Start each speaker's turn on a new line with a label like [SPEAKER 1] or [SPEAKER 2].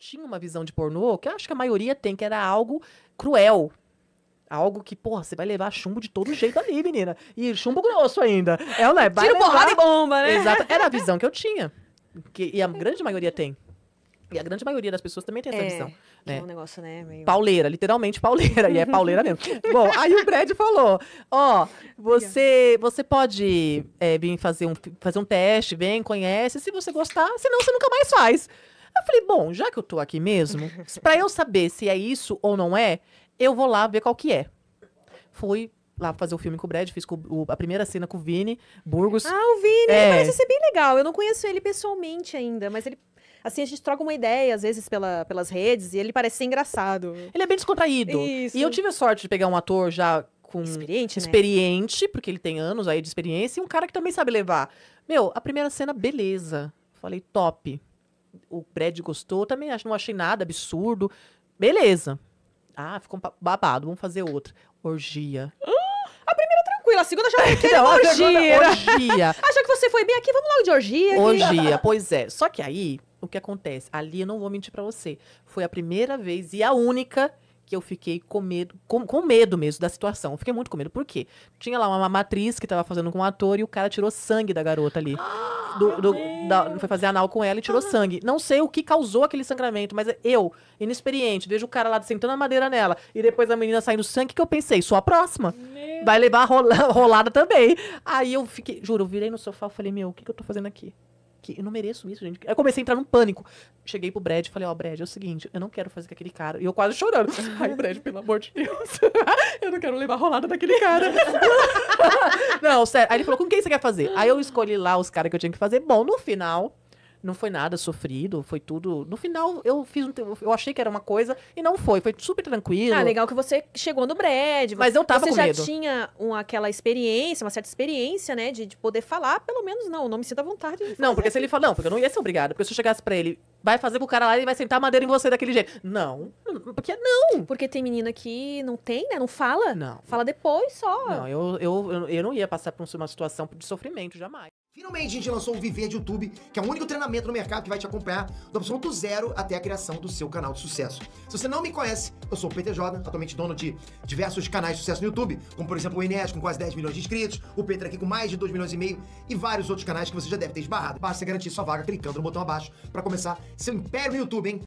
[SPEAKER 1] tinha uma visão de pornô, que eu acho que a maioria tem, que era algo cruel. Algo que, porra, você vai levar chumbo de todo jeito ali, menina. E chumbo grosso ainda. É, né? Vai levar... porrada e bomba, né? Exato. Era a visão que eu tinha. Que, e a grande maioria tem. E a grande maioria das pessoas também tem essa é, visão.
[SPEAKER 2] É né? É um negócio, né? Meio...
[SPEAKER 1] Pauleira, literalmente pauleira. e é pauleira mesmo. Bom, aí o Brad falou: Ó, oh, você, você pode é, vir fazer um, fazer um teste, vem, conhece. Se você gostar, senão você nunca mais faz. Eu falei, bom, já que eu tô aqui mesmo, para eu saber se é isso ou não é, eu vou lá ver qual que é. Fui lá fazer o filme com o Brad, fiz o, a primeira cena com o Vini, Burgos. Ah, o Vini, é... parece ser
[SPEAKER 2] bem legal. Eu não conheço ele pessoalmente ainda, mas ele Assim, a gente troca uma ideia, às vezes, pela, pelas redes, e ele parece ser engraçado. Ele é bem descontraído. Isso. E eu tive a sorte de pegar um ator
[SPEAKER 1] já com. Experiente, né? Experiente, né? porque ele tem anos aí de experiência, e um cara que também sabe levar. Meu, a primeira cena, beleza. Falei, top o prédio gostou, também acho, não achei nada absurdo. Beleza. Ah, ficou babado, vamos fazer outra. Orgia. Ah,
[SPEAKER 2] a primeira tranquila, a segunda já foi orgia. orgia. Achou que você foi bem aqui, vamos logo de orgia. Orgia,
[SPEAKER 1] pois é. Só que aí, o que acontece? Ali eu não vou mentir para você. Foi a primeira vez e a única que eu fiquei com medo, com, com medo mesmo da situação. Eu fiquei muito com medo. Por quê? Tinha lá uma matriz que tava fazendo com um ator e o cara tirou sangue da garota ali. Ah! do, do, da, foi fazer anal com ela e tirou ah. sangue. Não sei o que causou aquele sangramento, mas eu, inexperiente, vejo o cara lá sentando a madeira nela e depois a menina saindo sangue, que eu pensei, sou a próxima. Meu. Vai levar rola, rolada também. Aí eu fiquei, juro, eu virei no sofá e falei, meu, o que, que eu tô fazendo aqui? Que eu não mereço isso, gente. Aí eu comecei a entrar num pânico cheguei pro Brad e falei, ó, oh, Brad, é o seguinte, eu não quero fazer com aquele cara. E eu quase chorando. Ai, Brad, pelo amor de Deus. eu não quero levar rolada daquele cara. não, sério. Aí ele falou, com quem você quer fazer? Aí eu escolhi lá os caras que eu tinha que fazer. Bom, no final, não foi nada sofrido, foi tudo. No final, eu fiz um, Eu achei que era uma coisa e não foi. Foi super tranquilo. Ah, legal
[SPEAKER 2] que você chegou no Brad. Mas eu tava você com medo. Você já tinha um, aquela experiência, uma certa experiência, né? De, de poder falar, pelo menos não. Não me sinta à vontade. não, porque
[SPEAKER 1] se ele falar. Não, porque eu não ia ser obrigado. Porque se eu chegasse pra ele,
[SPEAKER 2] vai fazer com o cara lá e vai sentar madeira em você daquele jeito. Não. Porque não. Porque tem menina que não tem, né? Não fala. Não. Fala depois só. Não,
[SPEAKER 1] eu, eu, eu não ia passar por uma situação de sofrimento jamais.
[SPEAKER 2] Finalmente a gente lançou o Viver de YouTube, que é o único treinamento no mercado que vai te acompanhar do absoluto zero até a criação do seu canal de sucesso. Se você não me conhece, eu sou o Peter Jordan, atualmente dono de diversos canais de sucesso no YouTube, como por exemplo o Inés com quase 10 milhões de inscritos, o Peter aqui com mais de 2 milhões e meio e vários outros canais que você já deve ter esbarrado. Basta garantir sua vaga clicando no botão abaixo para começar seu império no YouTube, hein?